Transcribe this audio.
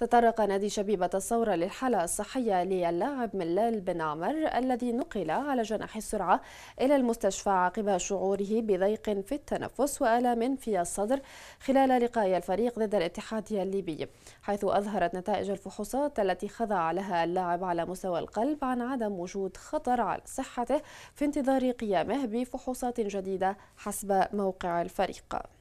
تطرق نادي شبيبة الثورة للحالة الصحية للاعب ملال بن عمر الذي نقل على جناح السرعة إلى المستشفى عقب شعوره بضيق في التنفس وألام في الصدر خلال لقاء الفريق ضد الاتحاد الليبي حيث أظهرت نتائج الفحوصات التي خضع لها اللاعب على مستوى القلب عن عدم وجود خطر على صحته في انتظار قيامه بفحوصات جديدة حسب موقع الفريق